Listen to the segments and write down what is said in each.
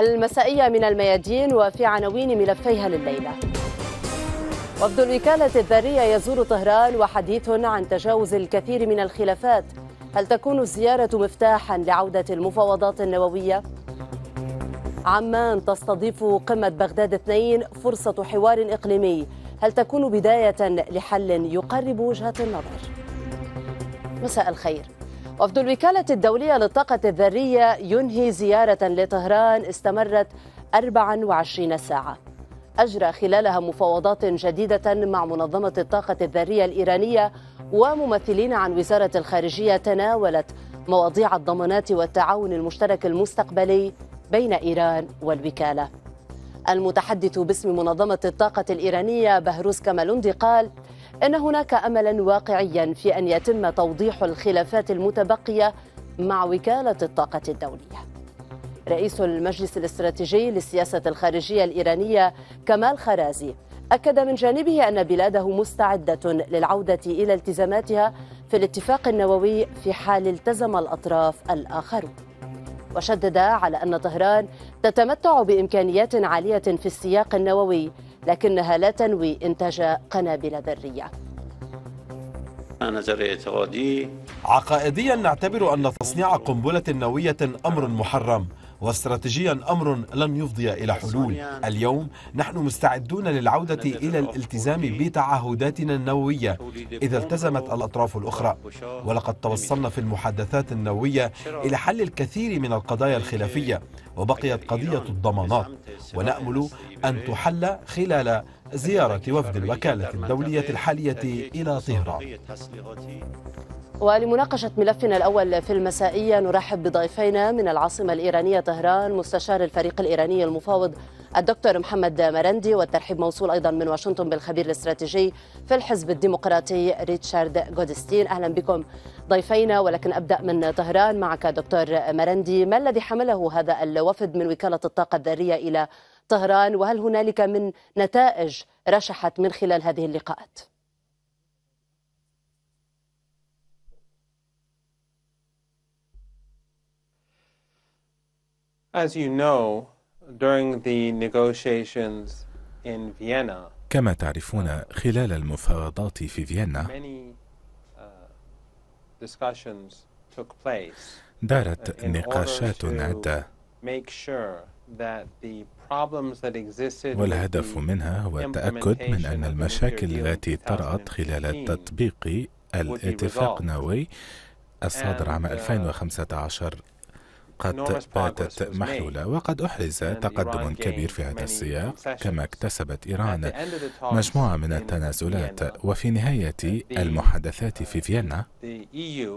المسائية من الميادين وفي عناوين ملفيها لليلة وفد الوكالة الذرية يزور طهران وحديث عن تجاوز الكثير من الخلافات هل تكون الزيارة مفتاحا لعودة المفاوضات النووية؟ عمان تستضيف قمة بغداد اثنين فرصة حوار إقليمي هل تكون بداية لحل يقرب وجهة النظر؟ مساء الخير وفد الوكالة الدولية للطاقة الذرية ينهي زيارة لطهران استمرت 24 ساعة أجرى خلالها مفاوضات جديدة مع منظمة الطاقة الذرية الإيرانية وممثلين عن وزارة الخارجية تناولت مواضيع الضمانات والتعاون المشترك المستقبلي بين إيران والوكالة المتحدث باسم منظمة الطاقة الإيرانية بهروز كمالوندي قال ان هناك املا واقعيا في ان يتم توضيح الخلافات المتبقيه مع وكاله الطاقه الدوليه رئيس المجلس الاستراتيجي للسياسه الخارجيه الايرانيه كمال خرازي اكد من جانبه ان بلاده مستعده للعوده الى التزاماتها في الاتفاق النووي في حال التزم الاطراف الاخرون وشدد على ان طهران تتمتع بامكانيات عاليه في السياق النووي لكنها لا تنوي إنتاج قنابل ذرية عقائديا نعتبر أن تصنيع قنبلة نووية أمر محرم واستراتيجيا أمر لن يفضي إلى حلول اليوم نحن مستعدون للعودة إلى الالتزام بتعهداتنا النووية إذا التزمت الأطراف الأخرى ولقد توصلنا في المحادثات النووية إلى حل الكثير من القضايا الخلافية وبقيت قضية الضمانات ونأمل أن تحل خلال زيارة وفد الوكالة الدولية الحالية إلى طهران ولمناقشة ملفنا الأول في المسائية نرحب بضيفينا من العاصمة الإيرانية طهران مستشار الفريق الإيراني المفاوض الدكتور محمد مرندي والترحيب موصول أيضا من واشنطن بالخبير الاستراتيجي في الحزب الديمقراطي ريتشارد جودستين أهلا بكم ضيفينا ولكن أبدأ من طهران معك دكتور مرندي ما الذي حمله هذا الوفد من وكالة الطاقة الذرية إلى طهران وهل هنالك من نتائج رشحت من خلال هذه اللقاءات؟ As you know, during the negotiations in Vienna, كما تعرفون خلال المفاوضات في فيينا uh, دارت uh, نقاشات عدة والهدف منها هو التأكد من أن المشاكل التي طرأت خلال تطبيق الاتفاق النووي الصادر عام 2015 uh, قد باتت محلولة وقد أحرز تقدم كبير في هذا السياق كما اكتسبت إيران مجموعة من التنازلات وفي نهاية المحادثات في فيينا uh, e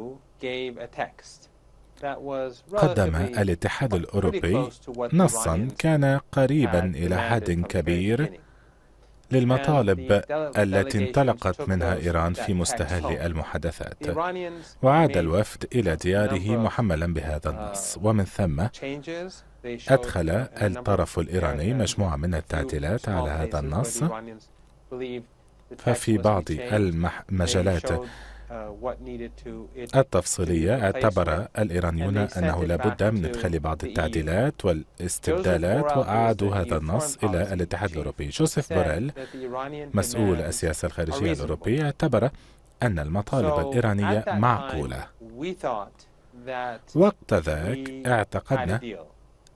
قدم الاتحاد الأوروبي نصا كان قريبا إلى حد كبير للمطالب التي انطلقت منها إيران في مستهل المحادثات وعاد الوفد إلى دياره محملا بهذا uh, النص ومن ثم أدخل الطرف الإيراني مجموعة من التعديلات على هذا النص ففي بعض المجالات Uh, التفصيلية اعتبر الإيرانيون أنه لابد من إدخال بعض e التعديلات والاستبدالات وأعادوا هذا النص إلى الاتحاد الأوروبي جوزيف بوريل مسؤول السياسة الخارجية الأوروبية اعتبر أن المطالب الإيرانية معقولة وقت ذاك اعتقدنا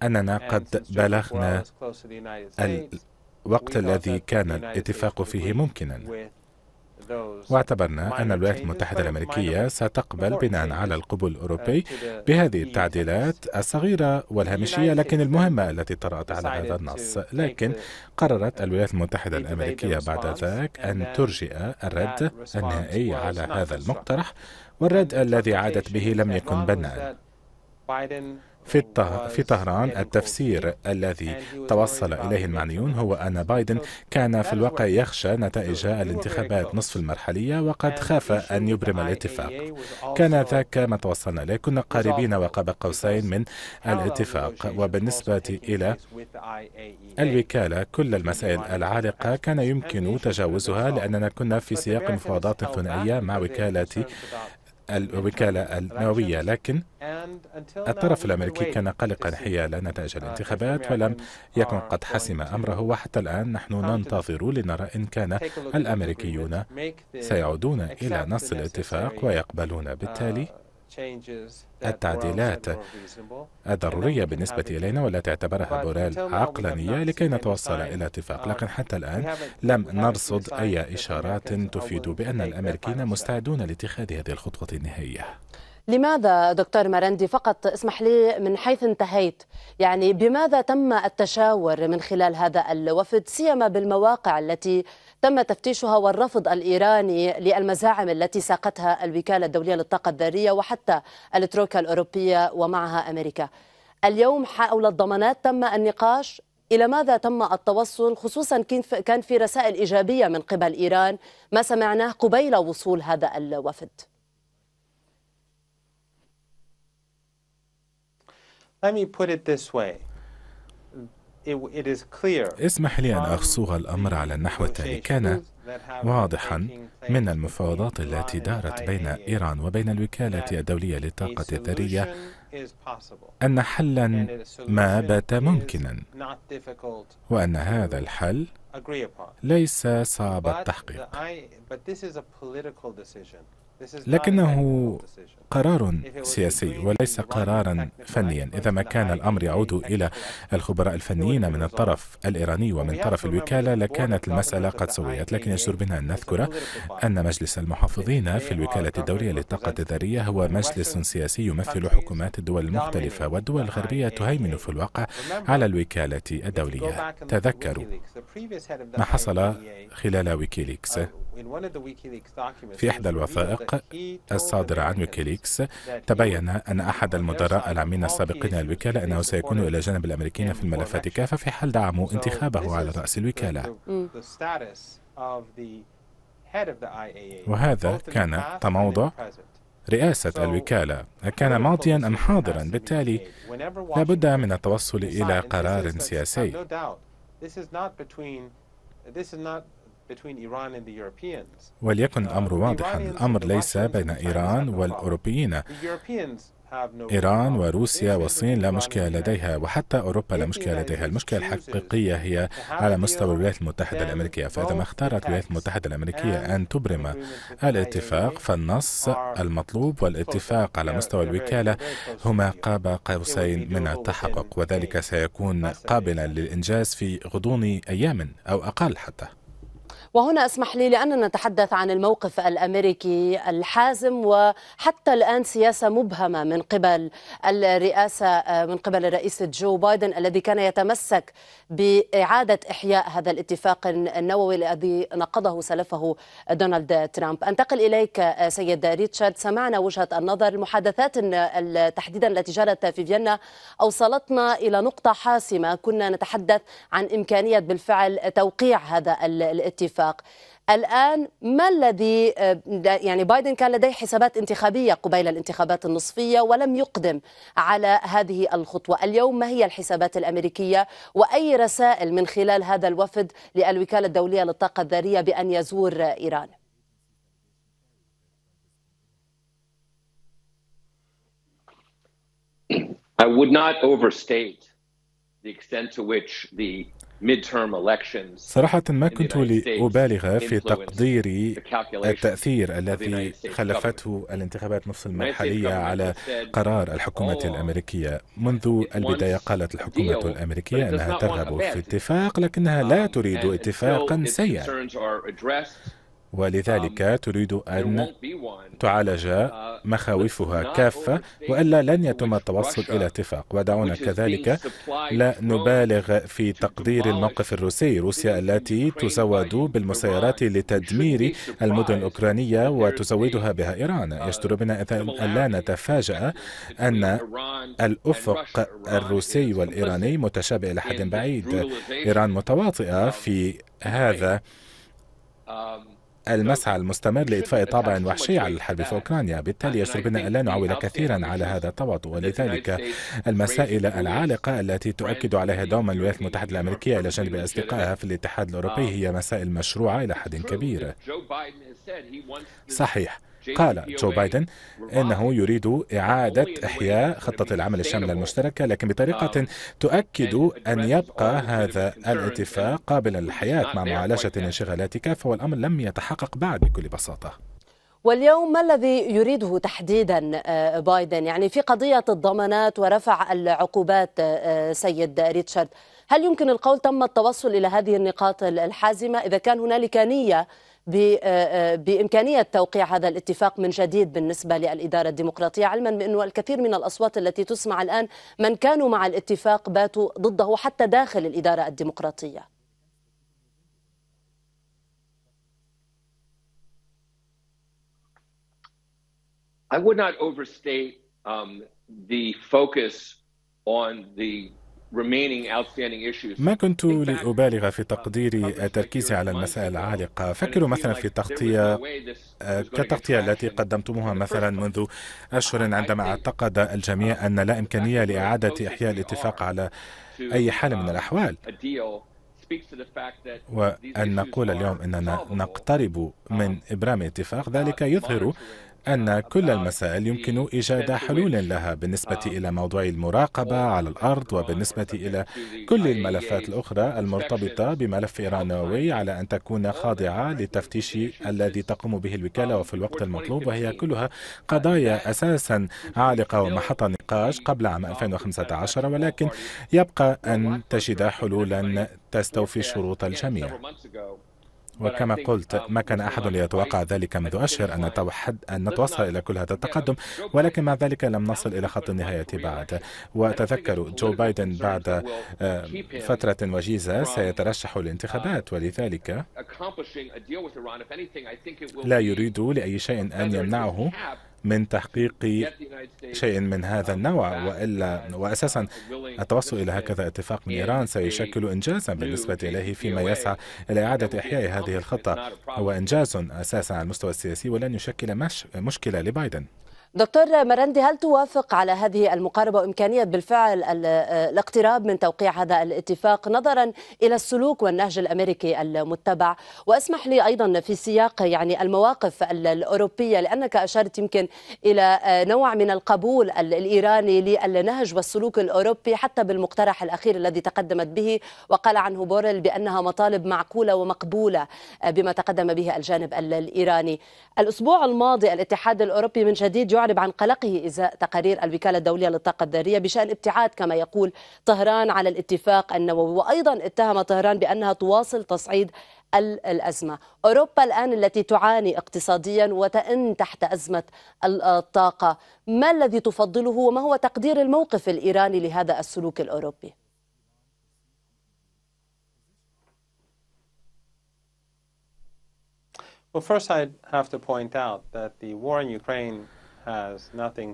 أننا قد بلغنا الوقت الذي كان الاتفاق فيه ممكنا واعتبرنا أن الولايات المتحدة الأمريكية ستقبل بناء على القبول الأوروبي بهذه التعديلات الصغيرة والهامشية لكن المهمة التي طرأت على هذا النص لكن قررت الولايات المتحدة الأمريكية بعد ذاك أن ترجئ الرد النهائي على هذا المقترح والرد الذي عادت به لم يكن بناء في في طهران التفسير الذي توصل اليه المعنيون هو ان بايدن كان في الواقع يخشى نتائج الانتخابات نصف المرحليه وقد خاف ان يبرم الاتفاق. كان ذاك ما توصلنا اليه، كنا قريبين وقاب قوسين من الاتفاق، وبالنسبه الى الوكاله كل المسائل العالقه كان يمكن تجاوزها لاننا كنا في سياق مفاوضات ثنائيه مع وكاله الوكالة النووية لكن الطرف الأمريكي كان قلقا حيال نتائج الانتخابات ولم يكن قد حسم أمره وحتى الآن نحن ننتظر لنرى إن كان الأمريكيون سيعودون إلى نص الاتفاق ويقبلون بالتالي التعديلات الضرورية بالنسبة إلينا والتي اعتبرها بوريل عقلانية لكي نتوصل إلى اتفاق uh, لكن حتى الآن لم نرصد أي إشارات تفيد بأن الأمريكيين مستعدون لاتخاذ هذه الخطوة النهائية لماذا دكتور مرندي فقط اسمح لي من حيث انتهيت يعني بماذا تم التشاور من خلال هذا الوفد سيما بالمواقع التي تم تفتيشها والرفض الإيراني للمزاعم التي ساقتها الوكالة الدولية للطاقة الذرية وحتى التروكا الأوروبية ومعها أمريكا اليوم حول الضمانات تم النقاش إلى ماذا تم التوصل خصوصا كان في رسائل إيجابية من قبل إيران ما سمعناه قبيل وصول هذا الوفد Let me put it this way. اسمح لي أن أخصوها الأمر على النحو التالي كان واضحا من المفاوضات التي دارت بين إيران وبين الوكالة الدولية للطاقة الذرية أن حلا ما بات ممكنا وأن هذا الحل ليس صعب التحقيق لكنه قرار سياسي وليس قرارا فنيا إذا ما كان الأمر يعود إلى الخبراء الفنيين من الطرف الإيراني ومن طرف الوكالة لكانت المسألة قد سويت لكن يجدر بنا أن نذكر أن مجلس المحافظين في الوكالة الدولية للطاقة الذرية هو مجلس سياسي يمثل حكومات الدول المختلفة والدول الغربية تهيمن في الواقع على الوكالة الدولية تذكروا ما حصل خلال ويكيليكس في إحدى الوثائق الصادرة عن ويكيليكس تبين أن أحد المدراء العامين السابقين للوكالة أنه سيكون إلى جانب الأمريكيين في الملفات كافة في حال دعموا انتخابه على رأس الوكالة mm. وهذا كان تموضع رئاسة الوكالة كان ماضيا أم حاضرا بالتالي لا بد من التوصل إلى قرار سياسي وليكن الأمر uh, واضحا الأمر ليس بين إيران والأوروبيين إيران وروسيا والصين لا مشكلة لديها وحتى أوروبا لا مشكلة لديها المشكلة الحقيقية هي على مستوى الولايات المتحدة الأمريكية فإذا ما اختارت الولايات المتحدة الأمريكية أن تبرم الاتفاق فالنص المطلوب والاتفاق على مستوى الوكالة هما قاب قوسين من التحقق وذلك سيكون قابلا للإنجاز في غضون أيام أو أقل حتى وهنا اسمح لي لأننا نتحدث عن الموقف الأمريكي الحازم وحتى الآن سياسة مبهمة من قبل الرئاسة آه، من قبل الرئيس جو بايدن الذي كان يتمسك بإعادة إحياء هذا الاتفاق النووي الذي نقضه سلفه دونالد ترامب أنتقل إليك آه، سيد ريتشارد سمعنا وجهة النظر المحادثات آه، تحديدا التي جرت في فيينا أوصلتنا إلى نقطة حاسمة كنا نتحدث عن إمكانية بالفعل توقيع هذا الاتفاق الاتفاق الآن ما الذي آه، يعني بايدن كان لديه حسابات انتخابية قبيل الانتخابات النصفية ولم يقدم على هذه الخطوة اليوم ما هي الحسابات الأمريكية وأي رسائل من خلال هذا الوفد للوكالة الدولية للطاقة الذرية بأن يزور إيران I would not overstate the extent to which the صراحة ما كنت لأبالغ في تقدير التأثير الذي خلفته الانتخابات نفس المرحلية على قرار الحكومة oh, الأمريكية منذ البداية قالت الحكومة الأمريكية أنها ترغب في اتفاق لكنها لا um, تريد اتفاقا سيئا ولذلك um, تريد أن تعالج uh, مخاوفها كافة وإلا لن يتم التوصل إلى اتفاق ودعونا كذلك لا نبالغ في تقدير الموقف الروسي روسيا التي تزود بالمسيرات لتدمير المدن الأوكرانية وتزودها بها إيران uh, يجدر بنا أن لا نتفاجأ أن الأفق الروسي والإيراني متشابه إلى حد بعيد إيران متواطئة في هذا um, المسعى المستمر لإطفاء طابع وحشي على الحرب في أوكرانيا بالتالي يجب أن ألا نعول كثيرا على هذا التواطؤ ولذلك المسائل العالقة التي تؤكد عليها دوما الولايات المتحدة الأمريكية إلى جانب أصدقائها في الاتحاد الأوروبي هي مسائل مشروعة إلى حد كبير صحيح قال جو بايدن إنه يريد إعادة إحياء خطة العمل الشاملة المشتركة لكن بطريقة تؤكد أن يبقى هذا الاتفاق قابل للحياة مع معالجة الانشغالات كافة والأمر لم يتحقق بعد بكل بساطة واليوم ما الذي يريده تحديدا آه، بايدن يعني في قضية الضمانات ورفع العقوبات آه، آه، سيد ريتشارد هل يمكن القول تم التوصل إلى هذه النقاط الحازمة إذا كان هنالك نية آه، آه، بإمكانية توقيع هذا الاتفاق من جديد بالنسبة للإدارة الديمقراطية علما بأنه الكثير من الأصوات التي تسمع الآن من كانوا مع الاتفاق باتوا ضده حتى داخل الإدارة الديمقراطية I would not overstate um, the focus on the ما كنت لأبالغ في uh, تقديري التركيز على المسائل العالقة فكروا مثلا في تغطية آه، كالتغطية التي قدمتموها مثلا منذ uh, أشهر عندما اعتقد uh, الجميع أن لا إمكانية لإعادة إحياء الاتفاق على أي حال من الأحوال وأن نقول اليوم أننا نقترب من إبرام اتفاق ذلك يظهر أن كل المسائل يمكن إيجاد حلول لها بالنسبة إلى موضوع المراقبة على الأرض وبالنسبة إلى كل الملفات الأخرى المرتبطة بملف إيران نووي على أن تكون خاضعة للتفتيش الذي تقوم به الوكالة وفي الوقت المطلوب وهي كلها قضايا أساسا عالقة ومحط نقاش قبل عام 2015 ولكن يبقى أن تجد حلولا تستوفي شروط الجميع وكما قلت uh, ما كان أحد ليتوقع ذلك منذ أشهر أن نتوحد أن نتوصل إلى كل هذا التقدم ولكن مع ذلك لم نصل إلى خط النهاية بعد وتذكر جو بايدن بعد آه، فترة وجيزة سيترشح للانتخابات uh, ولذلك لا يريد لأي شيء أن يمنعه من تحقيق شيء من هذا النوع والا واساسا التوصل الى هكذا اتفاق من ايران سيشكل انجازا بالنسبه اليه فيما يسعى الى اعاده احياء هذه الخطه هو انجاز اساسا على المستوى السياسي ولن يشكل مش مشكله لبايدن دكتور مرندي هل توافق على هذه المقاربة وإمكانية بالفعل آه، الاقتراب من توقيع هذا الاتفاق نظرا إلى السلوك والنهج الأمريكي المتبع واسمح لي أيضا في سياق يعني المواقف الأوروبية لأنك أشرت يمكن إلى آه، نوع من القبول الإيراني للنهج والسلوك الأوروبي حتى بالمقترح الأخير الذي تقدمت به وقال عنه بوريل بأنها مطالب معقولة ومقبولة آه، بما تقدم به الجانب الإيراني الأسبوع الماضي الاتحاد الأوروبي من جديد يعرب عن قلقه إزاء تقارير الوكالة الدولية للطاقة الذرية بشأن ابتعاد كما يقول طهران على الاتفاق النووي وأيضا اتهم طهران بأنها تواصل تصعيد الأزمة أوروبا الآن التي تعاني اقتصاديا وتأن تحت أزمة الطاقة ما الذي تفضله وما هو تقدير الموقف الإيراني لهذا السلوك الأوروبي؟ Well, first, I have to point out that the war in Ukraine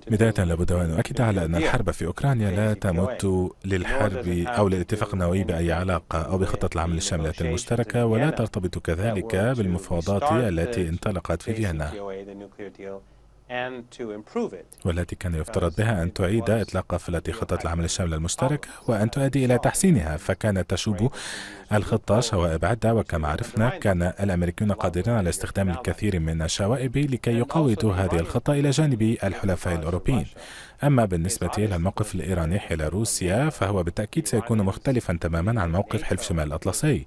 بداية لابد أن أؤكد على أن الحرب في أوكرانيا لا تمت للحرب أو للاتفاق النووي بأي علاقة أو بخطة العمل الشاملة المشتركة ولا ترتبط كذلك بالمفاوضات التي انطلقت في فيينا والتي كان يفترض بها أن تعيد إطلاق قافلة خطة العمل الشامل المشترك وأن تؤدي إلى تحسينها فكانت تشوب الخطة شوائب عدة وكما عرفنا كان الأمريكيون قادرين على استخدام الكثير من الشوائب لكي يقودوا هذه الخطة إلى جانب الحلفاء الأوروبيين أما بالنسبة إلى الموقف الإيراني حول روسيا فهو بالتأكيد سيكون مختلفا تماما عن موقف حلف شمال الأطلسي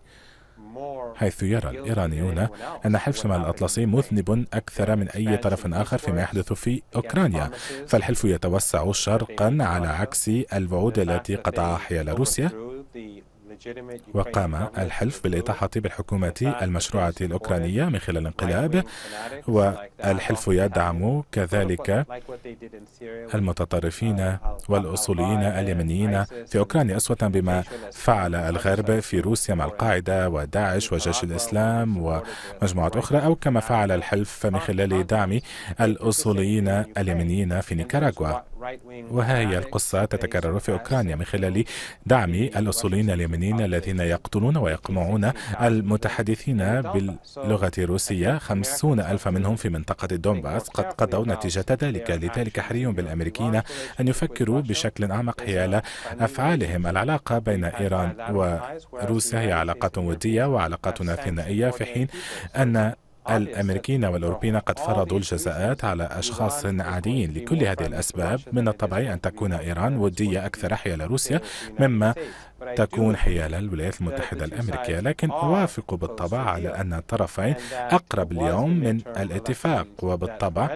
حيث يرى الإيرانيون أن حلف شمال الأطلسي مذنب أكثر من أي طرف آخر فيما يحدث في أوكرانيا فالحلف يتوسع شرقا على عكس الوعود التي قطع حيال روسيا وقام الحلف بالإطاحة بالحكومة المشروعة الأوكرانية من خلال الانقلاب والحلف يدعم كذلك المتطرفين والأصوليين اليمنيين في أوكرانيا أسوة بما فعل الغرب في روسيا مع القاعدة وداعش وجيش الإسلام ومجموعات أخرى أو كما فعل الحلف من خلال دعم الأصوليين اليمنيين في نيكاراغوا وها هي القصة تتكرر في أوكرانيا من خلال دعم الأصوليين اليمنيين الذين يقتلون ويقمعون المتحدثين باللغة الروسية خمسون ألف منهم في منطقة دونباس قد قضوا نتيجة ذلك لذلك حري بالأمريكيين أن يفكروا بشكل أعمق حيال أفعالهم العلاقة بين إيران وروسيا هي علاقة ودية وعلاقتنا ثنائية في حين أن الأمريكيين والأوروبيين قد فرضوا الجزاءات على أشخاص عاديين لكل هذه الأسباب من الطبيعي أن تكون إيران ودية أكثر حيال روسيا مما تكون حيال الولايات المتحدة الأمريكية لكن أوافق بالطبع على أن الطرفين أقرب اليوم من الاتفاق وبالطبع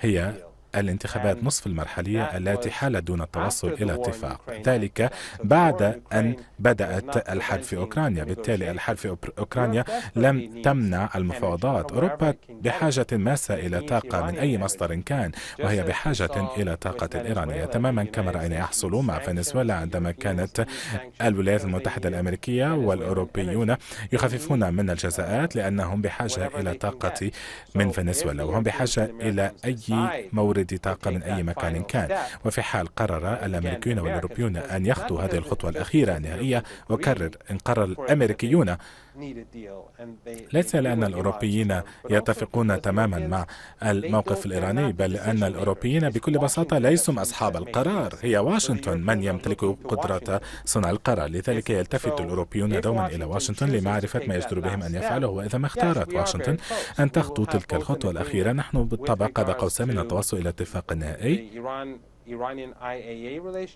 هي الانتخابات نصف المرحلية التي حالت دون التوصل إلى اتفاق ذلك بعد أن بدأت الحرب في أوكرانيا بالتالي الحرب في أوكرانيا لم تمنع المفاوضات أوروبا بحاجة ماسة إلى طاقة من أي مصدر كان وهي بحاجة إلى طاقة إيرانية تماما كما رأينا يحصل مع فنزويلا عندما كانت الولايات المتحدة الأمريكية والأوروبيون يخففون من الجزاءات لأنهم بحاجة إلى طاقة من فنزويلا وهم بحاجة إلى أي مورد توليد طاقة من أي مكان كان وفي حال قرر الأمريكيون والأوروبيون أن يخطوا هذه الخطوة الأخيرة النهائية وكرر إن قرر الأمريكيون ليس لأن الأوروبيين يتفقون تماما مع الموقف الإيراني بل أن الأوروبيين بكل بساطة ليسوا أصحاب القرار هي واشنطن من يمتلك قدرة صنع القرار لذلك يلتفت الأوروبيون دوما إلى واشنطن لمعرفة ما يجدر بهم أن يفعله وإذا ما اختارت واشنطن أن تخطو تلك الخطوة الأخيرة نحن بالطبع قاب قوسين من التوصل إلى اتفاق نهائي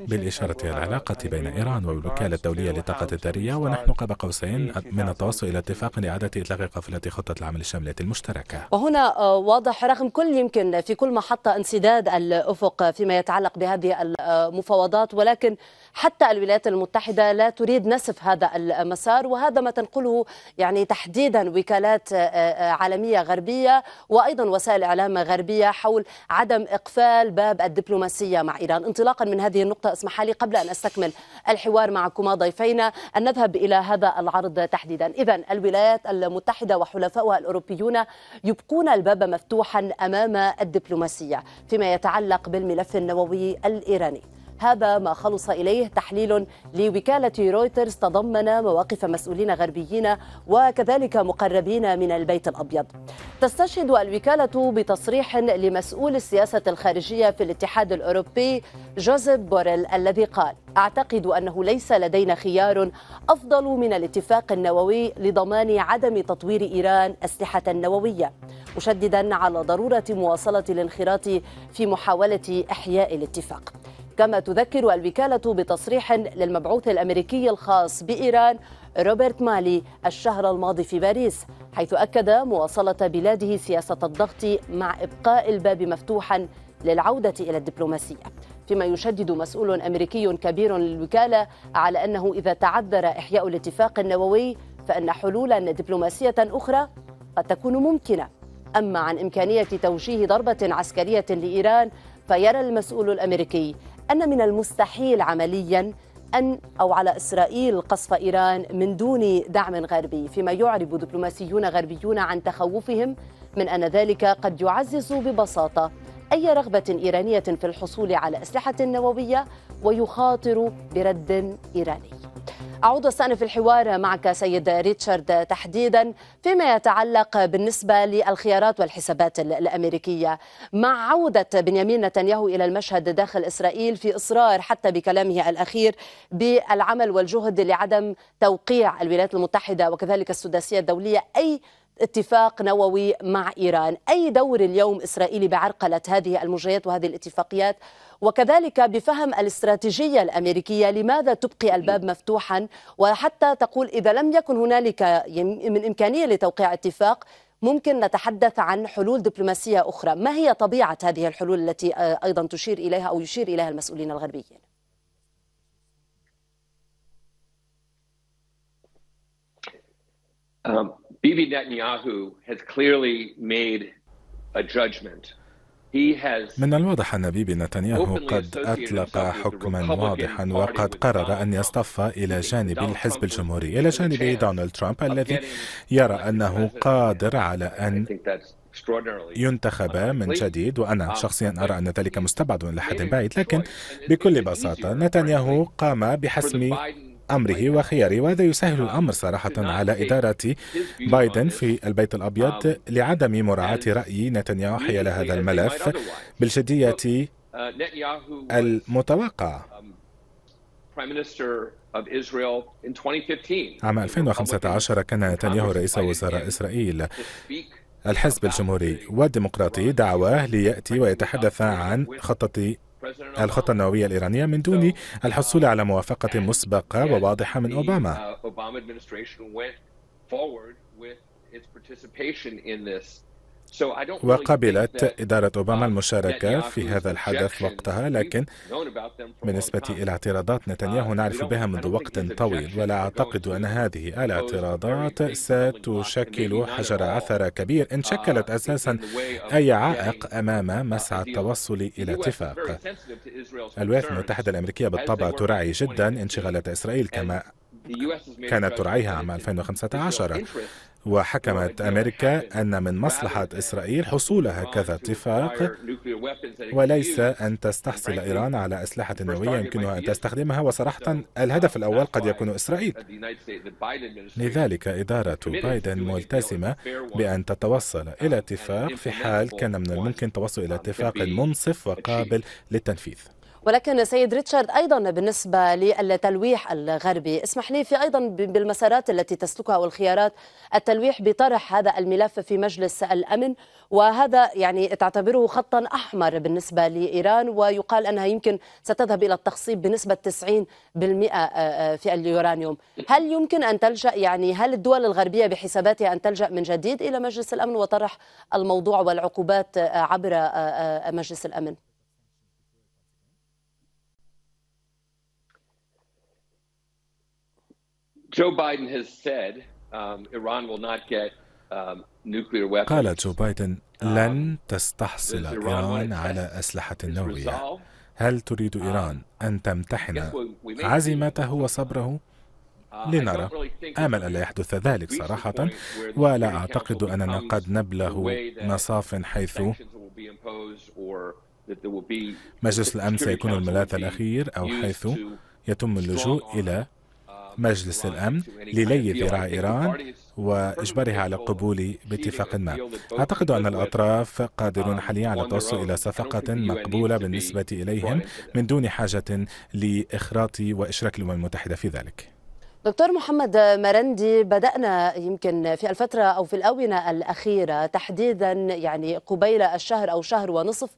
بالإشارة إلى العلاقة بين إيران والوكالة الدولية للطاقة الذرية ونحن قاب قوسين من التوصل إلى اتفاق لإعادة إطلاق قافلة خطة العمل الشاملة المشتركة وهنا آه، واضح رغم كل يمكن في كل محطة انسداد الأفق فيما يتعلق بهذه المفاوضات آه، ولكن حتى الولايات المتحدة لا تريد نسف هذا المسار وهذا ما تنقله يعني تحديدا وكالات آه، آه، عالمية غربية وأيضا وسائل إعلام غربية حول عدم إقفال باب الدبلوماسية مع إيران انطلاقا من هذه النقطة اسمح لي قبل أن أستكمل الحوار معكما ضيفينا أن نذهب إلى هذا العرض تحديدا إذا الولايات المتحدة وحلفاؤها الأوروبيون يبقون الباب مفتوحا أمام الدبلوماسية فيما يتعلق بالملف النووي الإيراني هذا ما خلص إليه تحليل لوكالة رويترز تضمن مواقف مسؤولين غربيين وكذلك مقربين من البيت الأبيض تستشهد الوكالة بتصريح لمسؤول السياسة الخارجية في الاتحاد الأوروبي جوزيف بوريل الذي قال أعتقد أنه ليس لدينا خيار أفضل من الاتفاق النووي لضمان عدم تطوير إيران أسلحة نووية مشددا على ضرورة مواصلة الانخراط في محاولة إحياء الاتفاق كما تذكر الوكالة بتصريح للمبعوث الأمريكي الخاص بإيران روبرت مالي الشهر الماضي في باريس حيث أكد مواصلة بلاده سياسة الضغط مع إبقاء الباب مفتوحا للعودة إلى الدبلوماسية فيما يشدد مسؤول أمريكي كبير للوكالة على أنه إذا تعذر إحياء الاتفاق النووي فإن حلولا دبلوماسية أخرى قد تكون ممكنة أما عن إمكانية توجيه ضربة عسكرية لإيران فيرى المسؤول الأمريكي أن من المستحيل عملياً أن أو على إسرائيل قصف إيران من دون دعم غربي فيما يعرب دبلوماسيون غربيون عن تخوفهم من أن ذلك قد يعزز ببساطة أي رغبة إيرانية في الحصول على أسلحة نووية ويخاطر برد إيراني أعود واستانف الحوار معك سيد ريتشارد تحديدا فيما يتعلق بالنسبة للخيارات والحسابات الأمريكية مع عودة بنيامين نتنياهو إلى المشهد داخل إسرائيل في إصرار حتى بكلامه الأخير بالعمل والجهد لعدم توقيع الولايات المتحدة وكذلك السداسية الدولية أي اتفاق نووي مع إيران أي دور اليوم إسرائيلي بعرقلة هذه المجريات وهذه الاتفاقيات وكذلك بفهم الاستراتيجية الأمريكية لماذا تبقي الباب مفتوحا وحتى تقول إذا لم يكن هنالك من إمكانية لتوقيع اتفاق ممكن نتحدث عن حلول دبلوماسية أخرى ما هي طبيعة هذه الحلول التي آه، أيضا تشير إليها أو يشير إليها المسؤولين الغربيين أه Bibi Netanyahu has clearly made a judgment من الواضح أن بيبي نتنياهو قد أطلق حكما واضحا وقد قرر أن يصطف إلى جانب الحزب الجمهوري إلى جانب دونالد ترامب الذي يرى أنه قادر على أن ينتخب من جديد وأنا uh, شخصيا أرى أن ذلك مستبعد إلى حد بعيد لكن بكل بساطة نتنياهو قام بحسم أمره طيب. وخياره وهذا يسهل الأمر صراحة على إدارة بايدن في البيت الأبيض لعدم مراعاة رأي نتنياهو حيال هذا الملف بالجدية uh, المتوقعه um, عام 2015 كان نتنياهو رئيس وزراء إسرائيل الحزب الجمهوري والديمقراطي دعواه ليأتي ويتحدث عن خطة الخطة النووية الإيرانية من دون الحصول على موافقة مسبقة وواضحة من أوباما. Uh, وقبلت إدارة أوباما uh, المشاركة في هذا الحدث وقتها لكن بالنسبة إلى اعتراضات نتنياهو uh, نعرف بها منذ وقت طويل ولا أعتقد أن هذه الاعتراضات ستشكل حجر عثرة كبير إن uh, شكلت أساسا أي عائق أمام مسعى التوصل إلى اتفاق الولايات المتحدة الأمريكية بالطبع تراعي جدا انشغالات إسرائيل كما كانت ترعيها عام 2015 وحكمت أمريكا أن من مصلحة إسرائيل حصول هكذا اتفاق وليس أن تستحصل إيران على أسلحة نووية يمكنها أن تستخدمها وصراحة الهدف الأول قد يكون إسرائيل لذلك إدارة بايدن ملتزمة بأن تتوصل إلى اتفاق في حال كان من الممكن التوصل إلى اتفاق منصف وقابل للتنفيذ ولكن سيد ريتشارد أيضا بالنسبة للتلويح الغربي اسمح لي في أيضا بالمسارات التي تسلكها والخيارات التلويح بطرح هذا الملف في مجلس الأمن وهذا يعني تعتبره خطا أحمر بالنسبة لإيران ويقال أنها يمكن ستذهب إلى التخصيب بنسبة 90% آه، آه، في اليورانيوم هل يمكن أن تلجأ يعني هل الدول الغربية بحساباتها أن تلجأ من جديد إلى مجلس الأمن وطرح الموضوع والعقوبات آه، عبر مجلس الأمن؟ Joe Biden has said um, Iran will not get um, nuclear weapons. قال جو بايدن um, لن تستحصل إيران على أسلحة نووية هل تريد um, إيران أن تمتحن عزيمته وصبره؟ uh, لنرى آمل ألا يحدث ذلك صراحة ولا أعتقد أننا قد نبلغ مصاف حيث مجلس الأمن سيكون الملاذ الأخير أو حيث يتم اللجوء إلى مجلس الأمن للي ذراع إيران وإجبارها على القبول باتفاق ما أعتقد أن الأطراف قادرون حاليا على التوصل إلى صفقة مقبولة بالنسبة إليهم من دون حاجة لإخراط وإشراك الأمم المتحدة في ذلك دكتور محمد مرندي بدأنا يمكن في الفترة أو في الآونة الأخيرة تحديدا يعني قبيل الشهر أو شهر ونصف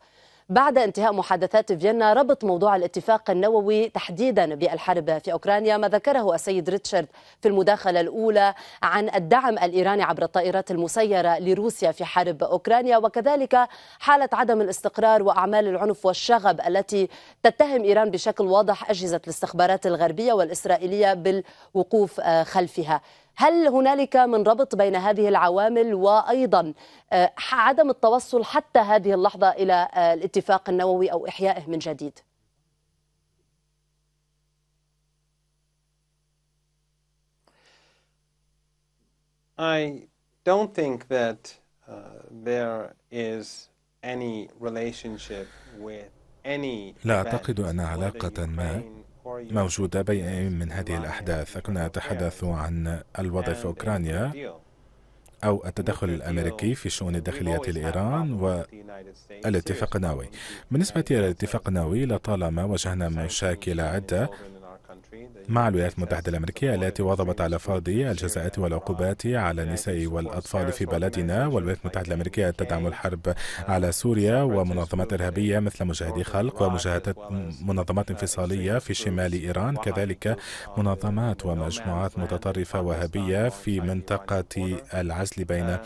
بعد انتهاء محادثات فيينا ربط موضوع الاتفاق النووي تحديدا بالحرب في أوكرانيا ما ذكره السيد ريتشارد في المداخلة الأولى عن الدعم الإيراني عبر الطائرات المسيرة لروسيا في حرب أوكرانيا وكذلك حالة عدم الاستقرار وأعمال العنف والشغب التي تتهم إيران بشكل واضح أجهزة الاستخبارات الغربية والإسرائيلية بالوقوف آه، خلفها هل هنالك من ربط بين هذه العوامل وايضا آه، عدم التوصل حتى هذه اللحظه الى آه، الاتفاق النووي او احيائه من جديد؟ I don't think that uh, there is any relationship with any لا أعتقد أن علاقة ما موجودة بين من هذه الأحداث كنا نتحدث عن الوضع في أوكرانيا أو التدخل الأمريكي في شؤون الداخلية لإيران والاتفاق النووي بالنسبة للاتفاق النووي لطالما واجهنا مشاكل عدة مع الولايات المتحدة الأمريكية التي واظبت على فرض الجزاءات والعقوبات على النساء والأطفال في بلدنا والولايات المتحدة الأمريكية تدعم الحرب على سوريا ومنظمات إرهابية مثل مجاهدي خلق ومجاهدات منظمات انفصالية في شمال إيران كذلك منظمات ومجموعات متطرفة وهابية في منطقة العزل بين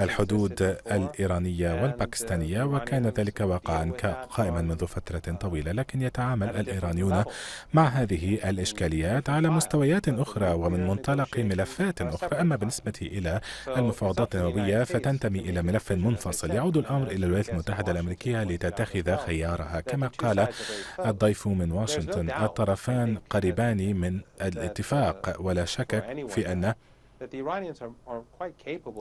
الحدود الإيرانية والباكستانية وكان ذلك واقعا قائما منذ فترة طويلة لكن يتعامل الإيرانيون مع هذه الإشكاليات على مستويات أخرى ومن منطلق ملفات أخرى أما بالنسبة إلى المفاوضات النووية فتنتمي إلى ملف منفصل يعود الأمر إلى الولايات المتحدة الأمريكية لتتخذ خيارها كما قال الضيف من واشنطن الطرفان قريبان من الاتفاق ولا شك في أن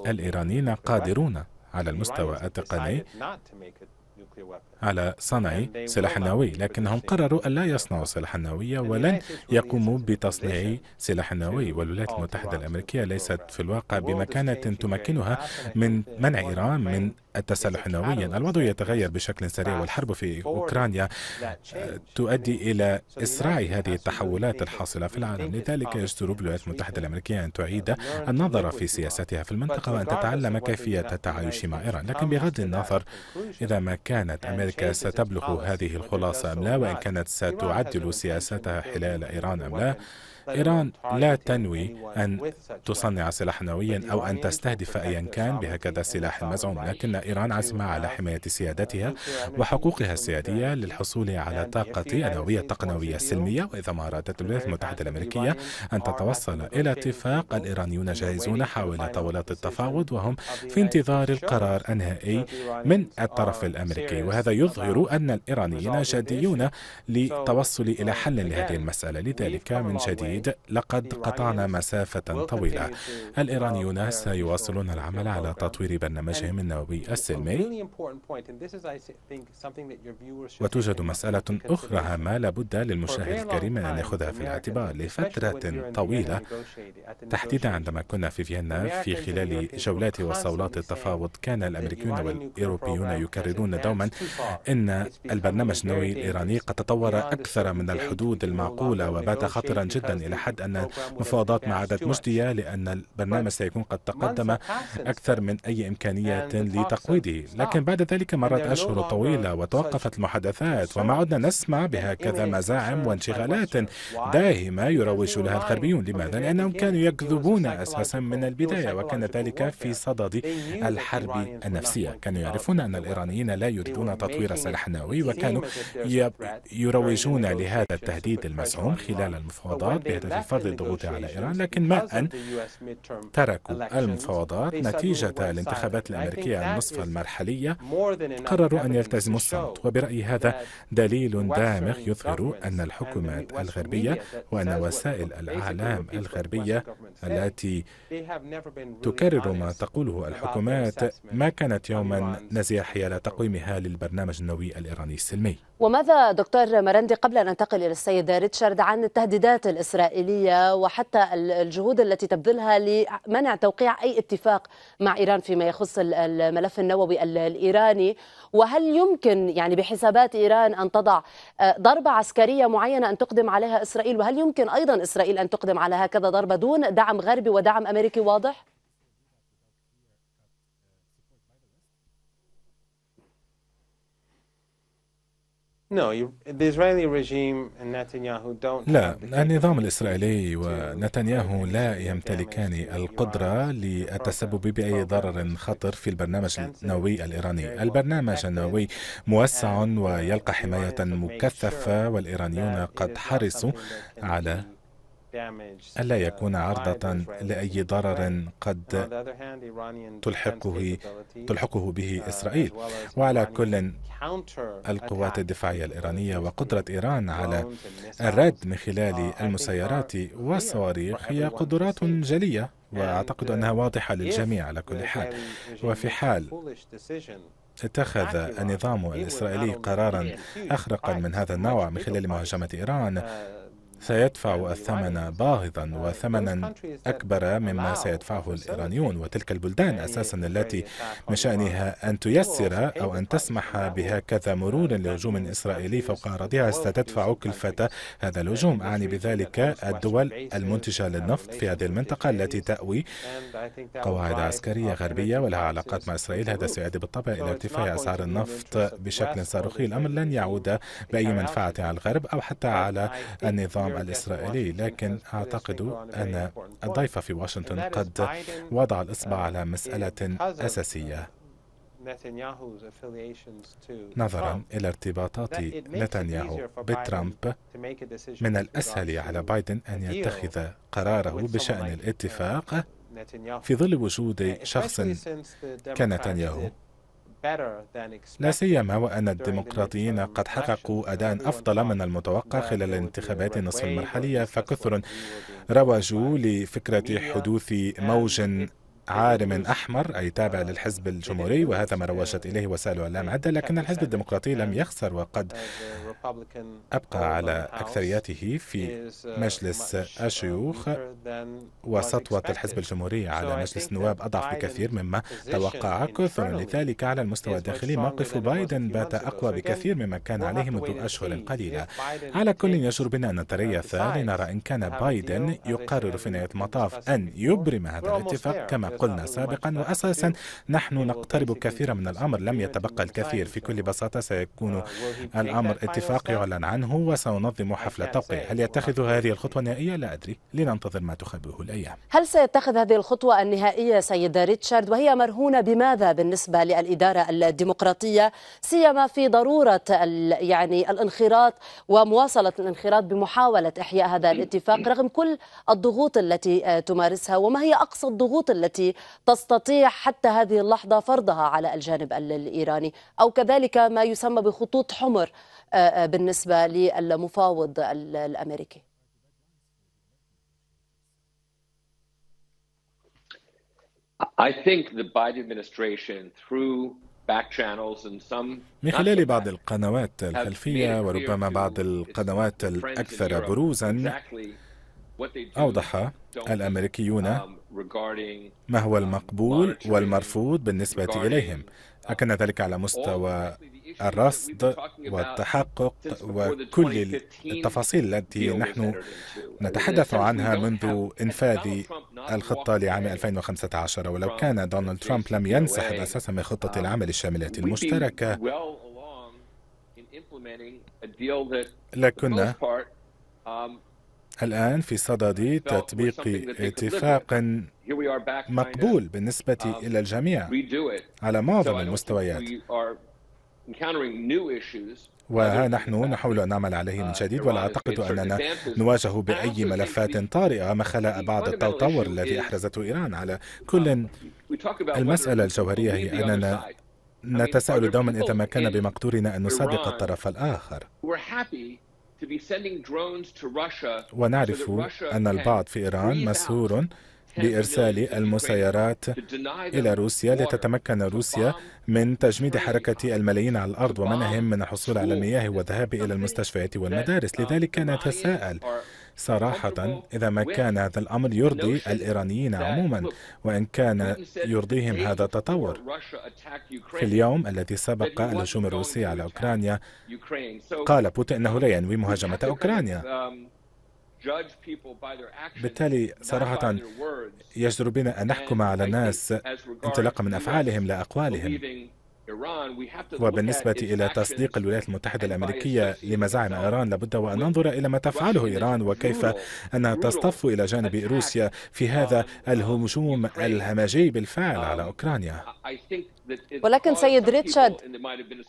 الإيرانيين قادرون على المستوى التقني على صنع سلاح نووي لكنهم قرروا ألا يصنعوا سلاح نووي ولن يقوموا بتصنيع سلاح نووي والولايات المتحدة الأمريكية ليست في الواقع بمكانة تمكنها من منع إيران من التسلح نوويا الوضع يتغير بشكل سريع والحرب في أوكرانيا آه، تؤدي إلى إسراع هذه التحولات الحاصلة في العالم لذلك يجدر بالولايات المتحدة الأمريكية أن تعيد النظر في سياستها في المنطقة وأن تتعلم كيفية التعايش مع إيران لكن بغض النظر إذا ما كانت أمريكا ستبلغ هذه الخلاصة أم لا وإن كانت ستعدل سياستها حلال إيران أم لا إيران لا تنوي أن تصنع سلاحا نوويا أو أن تستهدف أيا كان بهكذا السلاح المزعوم لكن إيران عزمة على حماية سيادتها وحقوقها السيادية للحصول على طاقة نووية الطاقة النووية السلمية وإذا ما أرادت الولايات المتحدة الأمريكية أن تتوصل إلى اتفاق الإيرانيون جاهزون حول طاولات التفاوض وهم في انتظار القرار النهائي من الطرف الأمريكي وهذا يظهر أن الإيرانيين جاديون للتوصل إلى حل لهذه المسألة لذلك من جديد البعيد لقد قطعنا مسافة طويلة الإيرانيون سيواصلون العمل على تطوير برنامجهم النووي السلمي وتوجد مسألة أخرى هامة لابد للمشاهد الكريم أن يأخذها في الاعتبار لفترة طويلة تحديدا عندما كنا في فيينا في خلال جولات وصولات التفاوض كان الأمريكيون والأوروبيون يكررون دوما أن البرنامج النووي الإيراني قد تطور أكثر من الحدود المعقولة وبات خطرا جدا يعني إلى حد أن مفاوضات ما عادت مجدية لأن البرنامج سيكون قد تقدم أكثر من أي إمكانية لتقويضه لكن بعد ذلك مرت أشهر طويلة وتوقفت المحادثات وما عدنا نسمع بهكذا مزاعم وانشغالات داهمة يروج لها الغربيون لماذا؟ لأنهم كانوا يكذبون أساسا من البداية وكان ذلك في صدد الحرب النفسية كانوا يعرفون أن الإيرانيين لا يريدون تطوير سلاح نووي وكانوا يروجون لهذا التهديد المزعوم خلال المفاوضات بهدف فرض الضغوط على إيران لكن مع أن تركوا المفاوضات نتيجة الانتخابات الأمريكية النصف المرحلية قرروا أن يلتزموا الصمت وبرأيي هذا دليل دامغ يظهر أن الحكومات الغربية وأن وسائل الإعلام الغربية التي تكرر ما تقوله الحكومات ما كانت يوما نزيه حيال تقويمها للبرنامج النووي الإيراني السلمي وماذا دكتور مرندي قبل أن ننتقل إلى السيد ريتشارد عن التهديدات الإسرائيلية الإسرائيلية وحتى الجهود التي تبذلها لمنع توقيع أي اتفاق مع إيران فيما يخص الملف النووي الإيراني وهل يمكن يعني بحسابات إيران أن تضع آه، ضربة عسكرية معينة أن تقدم عليها إسرائيل وهل يمكن أيضا إسرائيل أن تقدم على هكذا ضربة دون دعم غربي ودعم أمريكي واضح؟ لا النظام الإسرائيلي ونتنياهو لا يمتلكان القدرة للتسبب بأي ضرر خطر في البرنامج النووي الإيراني البرنامج النووي موسع ويلقى حماية مكثفة والإيرانيون قد حرصوا على ألا uh, يكون عرضة لأي ضرر قد تلحقه تلحقه به uh, إسرائيل وعلى كل القوات الدفاعية الإيرانية وقدرة إيران على الرد من uh, خلال المسيرات والصواريخ هي قدرات جلية وأعتقد أنها واضحة للجميع على كل حال وفي حال اتخذ النظام الإسرائيلي قرارا أخرقا من هذا النوع من خلال مهاجمة إيران سيدفع الثمن باهظا وثمنا أكبر مما سيدفعه الإيرانيون وتلك البلدان أساسا التي من شأنها أن تيسر أو أن تسمح بهكذا مرور لهجوم إسرائيلي فوق أراضيها ستدفع كلفة هذا الهجوم أعني بذلك الدول المنتجة للنفط في هذه المنطقة التي تأوي قواعد عسكرية غربية ولها علاقات مع إسرائيل هذا سيؤدي بالطبع إلى ارتفاع أسعار النفط بشكل صاروخي الأمر لن يعود بأي منفعة على الغرب أو حتى على النظام الطابع الإسرائيلي لكن أعتقد أن الضيف في واشنطن قد وضع الإصبع على مسألة أساسية نظرا إلى ارتباطات نتنياهو بترامب من الأسهل على بايدن أن يتخذ قراره بشأن الاتفاق في ظل وجود شخص كنتنياهو لا سيما وأن الديمقراطيين قد حققوا أداء أفضل من المتوقع خلال الانتخابات النصف المرحلية فكثر روجوا لفكرة حدوث موج عالم أحمر أي تابع للحزب الجمهوري وهذا ما روجت إليه وسائل الإعلام عدة لكن الحزب الديمقراطي لم يخسر وقد أبقى على أكثريته في مجلس الشيوخ وسطوة الحزب الجمهوري على مجلس النواب أضعف بكثير مما توقع كثر لذلك على المستوى الداخلي موقف بايدن بات أقوى بكثير مما كان عليه منذ أشهر قليلة على كل يجر بنا أن نتريث لنرى إن كان بايدن يقرر في نهاية المطاف أن يبرم هذا الاتفاق كما قلنا سابقا وأساسا نحن نقترب كثيرا من الأمر لم يتبقى الكثير في كل بساطة سيكون الأمر اتفاق يعلن عنه وسننظم حفل توقيع هل يتخذ هذه الخطوة النهائية لا أدري لننتظر ما تخبره الأيام هل سيتخذ هذه الخطوة النهائية سيد ريتشارد وهي مرهونة بماذا بالنسبة للإدارة الديمقراطية سيما في ضرورة يعني الانخراط ومواصلة الانخراط بمحاولة إحياء هذا الاتفاق رغم كل الضغوط التي آه، تمارسها وما هي أقصى الضغوط التي التي تستطيع حتى هذه اللحظة فرضها على الجانب الإيراني أو كذلك ما يسمى بخطوط حمر آه، آه، بالنسبة للمفاوض الأمريكي I think the Biden administration through من خلال بعض القنوات الخلفية وربما بعض القنوات الأكثر بروزا أوضح الأمريكيون ما هو المقبول والمرفوض بالنسبة إليهم أكن ذلك على مستوى الرصد والتحقق وكل التفاصيل التي نحن نتحدث عنها منذ انفاذ الخطة لعام 2015 ولو كان دونالد ترامب لم ينسحب أساسا من خطة العمل الشاملة المشتركة لكنا الآن في صدد تطبيق اتفاق مقبول بالنسبة um, إلى الجميع على معظم المستويات وها نحن نحاول أن نعمل عليه من uh, جديد ولا أعتقد أننا نواجه بأي ملفات طارئة ما خلا بعض التطور الذي أحرزته إيران um, على كل المسألة الجوهرية هي أننا نتساءل دوما إذا ما كان بمقدورنا أن نصدق الطرف الآخر ونعرف أن البعض في إيران مسهور بإرسال المسيرات إلى روسيا لتتمكن روسيا من تجميد حركة الملايين على الأرض ومنعهم من الحصول على المياه والذهاب إلى المستشفيات والمدارس لذلك نتساءل صراحة إذا ما كان هذا الأمر يرضي الإيرانيين عموما وإن كان يرضيهم هذا التطور في اليوم الذي سبق الهجوم الروسي على أوكرانيا قال بوتين أنه um, لا ينوي مهاجمة أوكرانيا um, بالتالي صراحة يجدر بنا أن نحكم على الناس انطلاقا من أفعالهم لا أقوالهم وبالنسبة إلى تصديق الولايات المتحدة الأمريكية لمزاعم إيران لابد وأن ننظر إلى ما تفعله إيران وكيف أنها تصطف إلى جانب روسيا في هذا الهجوم الهمجي بالفعل على um, أوكرانيا ولكن سيد ريتشارد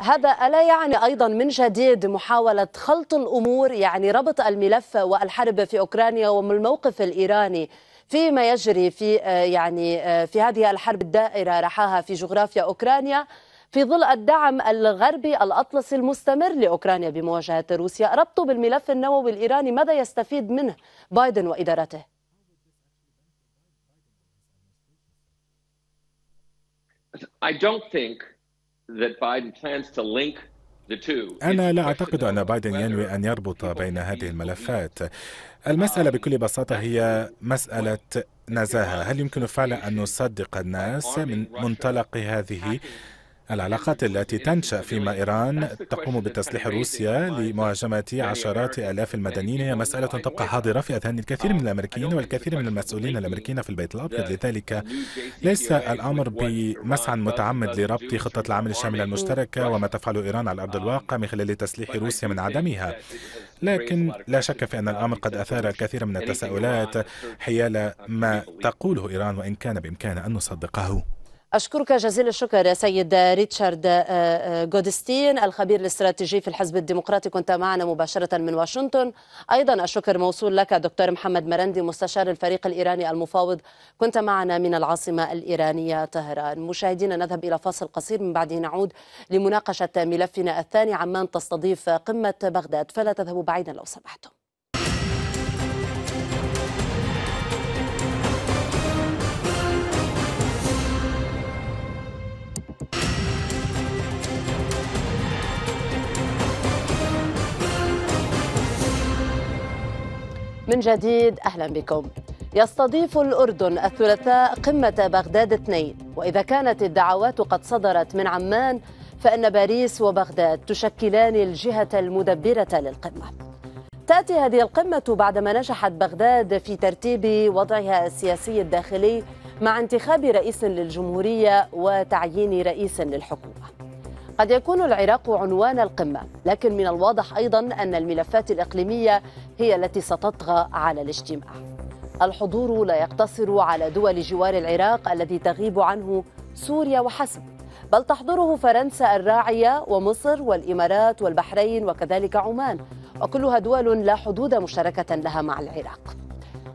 هذا ألا يعني أيضا من جديد محاولة خلط الأمور يعني ربط الملف والحرب في أوكرانيا والموقف الإيراني فيما يجري في آه، يعني آه، في هذه الحرب الدائرة رحاها في جغرافيا أوكرانيا في ظل الدعم الغربي الأطلسي المستمر لأوكرانيا بمواجهة روسيا ربطه بالملف النووي الإيراني ماذا يستفيد منه بايدن وإدارته؟ I don't think that Biden plans to link the two. أنا لا أعتقد أن بايدن ينوي أن يربط بين هذه الملفات. المسألة بكل بساطة هي مسألة نزاهة، هل يمكن فعلا أن نصدق الناس من منطلق هذه العلاقات التي تنشأ فيما إيران تقوم بتسليح روسيا لمهاجمة عشرات آلاف المدنيين هي مسألة تبقى حاضرة في أذهان الكثير من الأمريكيين والكثير من المسؤولين الأمريكيين في البيت الأبيض لذلك ليس الأمر بمسعى متعمد لربط خطة العمل الشاملة المشتركة وما تفعله إيران على أرض الواقع من خلال تسليح روسيا من عدمها لكن لا شك في أن الأمر قد أثار الكثير من التساؤلات حيال ما تقوله إيران وإن كان بإمكاننا أن نصدقه أشكرك جزيل الشكر سيد ريتشارد جودستين آه، آه، الخبير الاستراتيجي في الحزب الديمقراطي كنت معنا مباشرة من واشنطن أيضا الشكر موصول لك دكتور محمد مرندي مستشار الفريق الإيراني المفاوض كنت معنا من العاصمة الإيرانية طهران مشاهدينا نذهب إلى فاصل قصير من بعده نعود لمناقشة ملفنا الثاني عمان تستضيف قمة بغداد فلا تذهبوا بعيدا لو سمحتم من جديد أهلا بكم يستضيف الأردن الثلاثاء قمة بغداد اثنين وإذا كانت الدعوات قد صدرت من عمان فإن باريس وبغداد تشكلان الجهة المدبرة للقمة تأتي هذه القمة بعدما نجحت بغداد في ترتيب وضعها السياسي الداخلي مع انتخاب رئيس للجمهورية وتعيين رئيس للحكومة قد يكون العراق عنوان القمة لكن من الواضح أيضا أن الملفات الإقليمية هي التي ستطغى على الاجتماع الحضور لا يقتصر على دول جوار العراق الذي تغيب عنه سوريا وحسب بل تحضره فرنسا الراعية ومصر والإمارات والبحرين وكذلك عمان وكلها دول لا حدود مشتركة لها مع العراق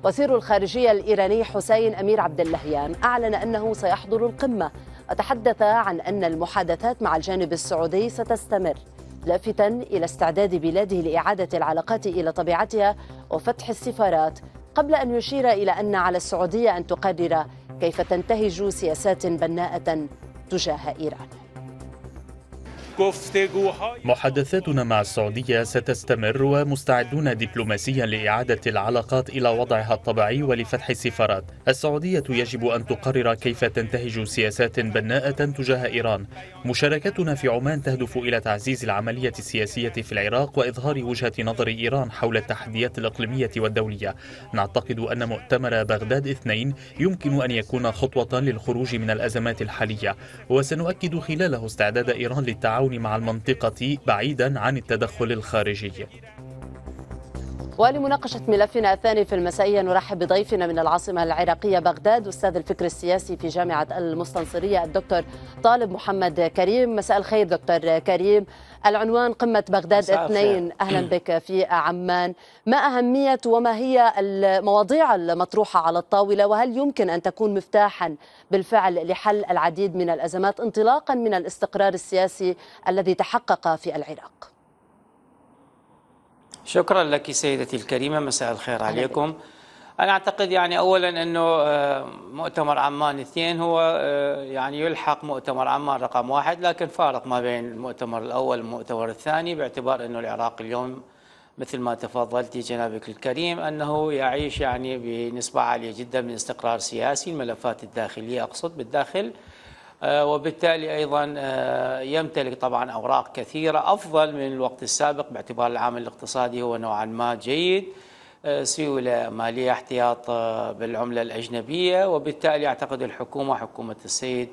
وزير الخارجية الإيراني حسين أمير عبد اللهيان أعلن أنه سيحضر القمة وتحدث عن أن المحادثات مع الجانب السعودي ستستمر لافتا إلى استعداد بلاده لإعادة العلاقات إلى طبيعتها وفتح السفارات قبل أن يشير إلى أن على السعودية أن تقرر كيف تنتهج سياسات بناءة تجاه إيران محادثاتنا مع السعودية ستستمر ومستعدون دبلوماسيا لإعادة العلاقات إلى وضعها الطبيعي ولفتح السفارات السعودية يجب أن تقرر كيف تنتهج سياسات بناءة تجاه إيران مشاركتنا في عمان تهدف إلى تعزيز العملية السياسية في العراق وإظهار وجهة نظر إيران حول التحديات الإقليمية والدولية نعتقد أن مؤتمر بغداد اثنين يمكن أن يكون خطوة للخروج من الأزمات الحالية وسنؤكد خلاله استعداد إيران للتعاون التعاون مع المنطقة بعيدا عن التدخل الخارجي ولمناقشة ملفنا الثاني في المسائية نرحب بضيفنا من العاصمة العراقية بغداد أستاذ الفكر السياسي في جامعة المستنصرية الدكتور طالب محمد كريم مساء الخير دكتور كريم العنوان قمة بغداد اثنين أهلا بك في عمان ما أهمية وما هي المواضيع المطروحة على الطاولة وهل يمكن أن تكون مفتاحا بالفعل لحل العديد من الأزمات انطلاقا من الاستقرار السياسي الذي تحقق في العراق شكرا لك سيدتي الكريمة مساء الخير عليكم أنا أعتقد يعني أولا أنه آه، مؤتمر عمان اثنين هو آه، يعني يلحق مؤتمر عمان رقم واحد لكن فارق ما بين المؤتمر الأول والمؤتمر الثاني باعتبار أنه العراق اليوم مثل ما تفضلت جنابك الكريم أنه يعيش يعني بنسبة عالية جدا من استقرار سياسي الملفات الداخلية أقصد بالداخل آه، وبالتالي أيضا آه، يمتلك طبعا أوراق كثيرة أفضل من الوقت السابق باعتبار العامل الاقتصادي هو نوعا ما جيد آه، سيولة مالية احتياط بالعملة الأجنبية وبالتالي أعتقد الحكومة حكومة السيد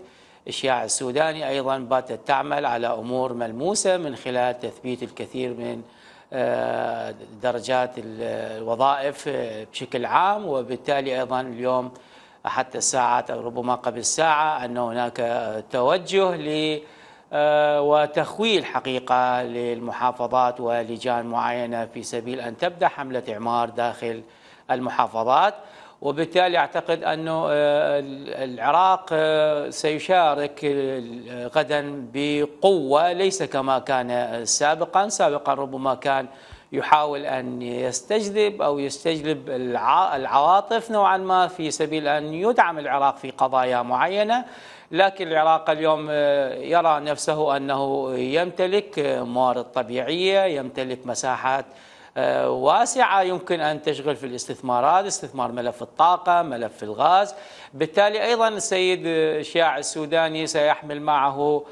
إشياع السوداني أيضا باتت تعمل على أمور ملموسة من خلال تثبيت الكثير من درجات الوظائف بشكل عام وبالتالي أيضا اليوم حتى الساعات ربما قبل الساعة أن هناك توجه ل آه، وتخويل حقيقة للمحافظات ولجان معينة في سبيل أن تبدأ حملة إعمار داخل المحافظات وبالتالي أعتقد أن آه، العراق آه، سيشارك غدا بقوة ليس كما كان سابقا سابقا ربما كان يحاول أن يستجذب أو يستجلب العواطف نوعا ما في سبيل أن يدعم العراق في قضايا معينة لكن العراق اليوم آه، يرى نفسه أنه يمتلك موارد طبيعية يمتلك مساحات آه، واسعة يمكن أن تشغل في الاستثمارات استثمار ملف الطاقة ملف الغاز بالتالي أيضا السيد آه، شياع السوداني سيحمل معه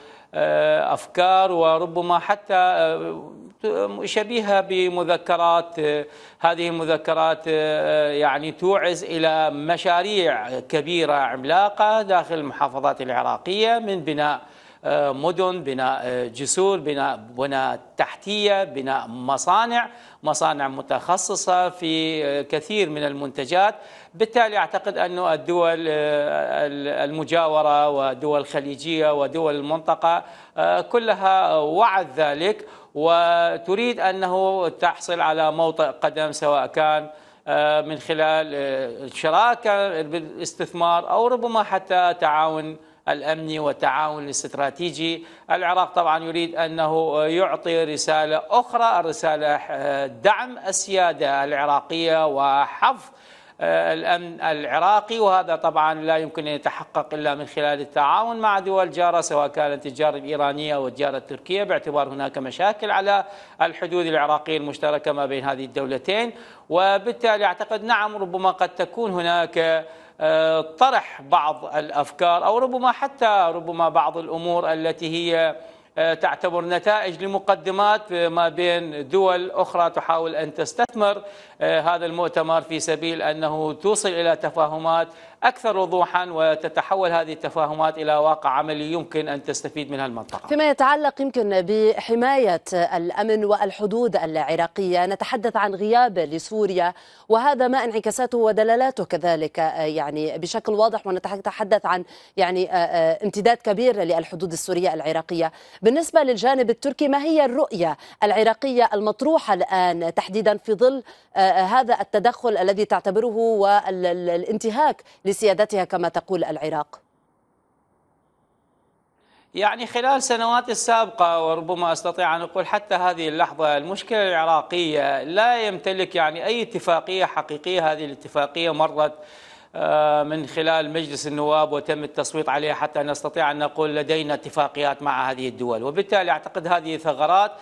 أفكار وربما حتى شبيهة بمذكرات هذه المذكرات آه، يعني توعز إلى مشاريع كبيرة عملاقة داخل المحافظات العراقية من بناء آه، مدن بناء آه، جسور بناء بناء تحتية بناء مصانع مصانع متخصصة في كثير من المنتجات بالتالي أعتقد أن الدول المجاورة ودول الخليجية ودول المنطقة كلها وعد ذلك وتريد أنه تحصل على موطئ قدم سواء كان آه، من خلال الشراكة آه، بالاستثمار أو ربما حتى تعاون الأمني والتعاون الاستراتيجي العراق طبعا يريد أنه يعطي رسالة أخرى الرسالة آه، دعم السيادة العراقية وحفظ آه، الأمن العراقي وهذا طبعا لا يمكن أن يتحقق إلا من خلال التعاون مع دول جارة سواء كانت الجارة الإيرانية أو الجارة التركية باعتبار هناك مشاكل على الحدود العراقية المشتركة ما بين هذه الدولتين وبالتالي أعتقد نعم ربما قد تكون هناك آه، طرح بعض الأفكار أو ربما حتى ربما بعض الأمور التي هي آه، تعتبر نتائج لمقدمات آه، ما بين دول أخرى تحاول أن تستثمر آه، هذا المؤتمر في سبيل أنه توصل إلى تفاهمات أكثر وضوحا وتتحول هذه التفاهمات إلى واقع عملي يمكن أن تستفيد منها المنطقة فيما يتعلق يمكن بحماية الأمن والحدود العراقية نتحدث عن غياب لسوريا وهذا ما انعكاساته ودلالاته كذلك آه، يعني بشكل واضح ونتحدث عن يعني آه، آه، امتداد كبير للحدود السورية العراقية بالنسبة للجانب التركي ما هي الرؤية العراقية المطروحة الآن تحديدا في ظل هذا التدخل الذي تعتبره والانتهاك لسيادتها كما تقول العراق؟ يعني خلال السنوات السابقة وربما أستطيع أن أقول حتى هذه اللحظة المشكلة العراقية لا يمتلك يعني أي اتفاقية حقيقية هذه الاتفاقية مرت آه، من خلال مجلس النواب وتم التصويت عليها حتى نستطيع أن نقول لدينا اتفاقيات مع هذه الدول وبالتالي أعتقد هذه ثغرات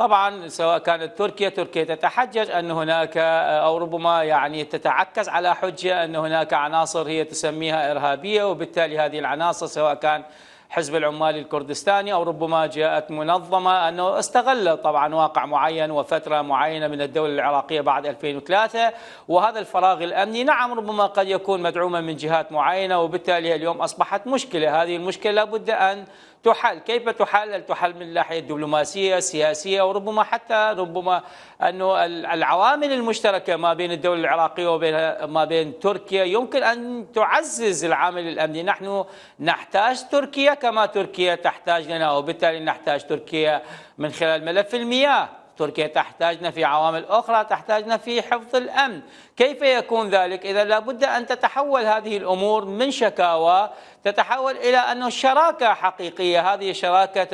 طبعا سواء كانت تركيا تركيا تتحجج أن هناك آه، أو ربما يعني تتعكس على حجة أن هناك عناصر هي تسميها إرهابية وبالتالي هذه العناصر سواء كان حزب العمال الكردستاني او ربما جاءت منظمه انه استغل طبعا واقع معين وفتره معينه من الدوله العراقيه بعد 2003 وهذا الفراغ الامني نعم ربما قد يكون مدعوما من جهات معينه وبالتالي اليوم اصبحت مشكله، هذه المشكله لابد ان تحل كيف تحلل تحل من الناحية الدبلوماسية السياسية وربما حتى ربما أنه العوامل المشتركة ما بين الدولة العراقية وبين ما بين تركيا يمكن أن تعزز العامل الأمني نحن نحتاج تركيا كما تركيا تحتاج لنا وبالتالي نحتاج تركيا من خلال ملف المياه تركيا تحتاجنا في عوامل أخرى تحتاجنا في حفظ الأمن كيف يكون ذلك؟ إذا لابد أن تتحول هذه الأمور من شكاوى تتحول إلى أنه شراكة حقيقية هذه الشراكة